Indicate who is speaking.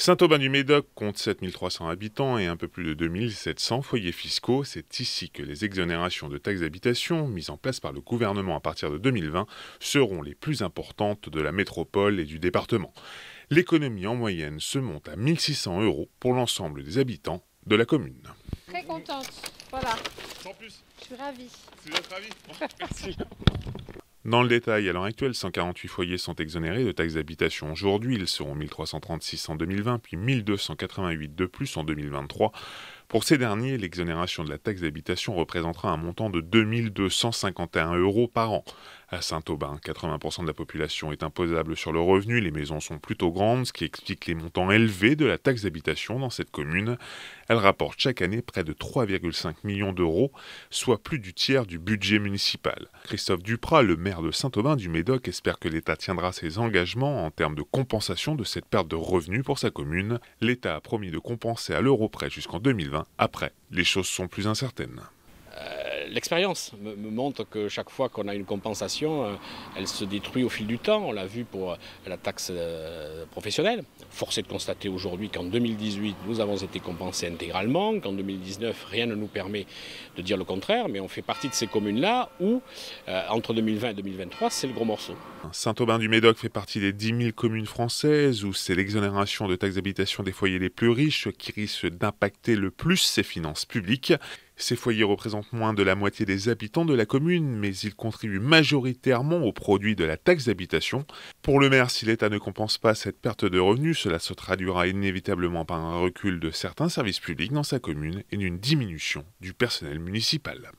Speaker 1: Saint-Aubin-du-Médoc compte 7300 habitants et un peu plus de 2700 foyers fiscaux. C'est ici que les exonérations de taxes d'habitation mises en place par le gouvernement à partir de 2020 seront les plus importantes de la métropole et du département. L'économie en moyenne se monte à 1600 euros pour l'ensemble des habitants de la commune. Très contente, voilà. Sans plus. Je suis ravie. ravie, merci. Dans le détail, à l'heure actuelle, 148 foyers sont exonérés de taxes d'habitation aujourd'hui, ils seront 1336 en 2020, puis 1288 de plus en 2023. Pour ces derniers, l'exonération de la taxe d'habitation représentera un montant de 2251 euros par an. À Saint-Aubin, 80% de la population est imposable sur le revenu, les maisons sont plutôt grandes, ce qui explique les montants élevés de la taxe d'habitation dans cette commune. Elle rapporte chaque année près de 3,5 millions d'euros, soit plus du tiers du budget municipal. Christophe Duprat, le maire de Saint-Aubin du Médoc, espère que l'État tiendra ses engagements en termes de compensation de cette perte de revenus pour sa commune. L'État a promis de compenser à l'euro près jusqu'en 2020 après, les choses sont plus incertaines
Speaker 2: l'expérience me, montre que chaque fois qu'on a une compensation, euh, elle se détruit au fil du temps. On l'a vu pour euh, la taxe euh, professionnelle. Force est de constater aujourd'hui qu'en 2018, nous avons été compensés intégralement, qu'en 2019, rien ne nous permet de dire le contraire, mais on fait partie de ces communes-là où, entre 2020 et 2023, c'est le gros morceau.
Speaker 1: Saint-Aubin du Médoc fait partie des 10 000 communes françaises où c'est l'exonération de taxes d'habitation des foyers les plus riches qui risque d'impacter le plus ses finances publiques. Ces foyers représentent moins de la moitié des habitants de la commune, mais ils contribuent majoritairement aux produits de la taxe d'habitation. Pour le maire, si l'État ne compense pas cette perte de revenus, cela se traduira inévitablement par un recul de certains services publics dans sa commune et d'une diminution du personnel municipal.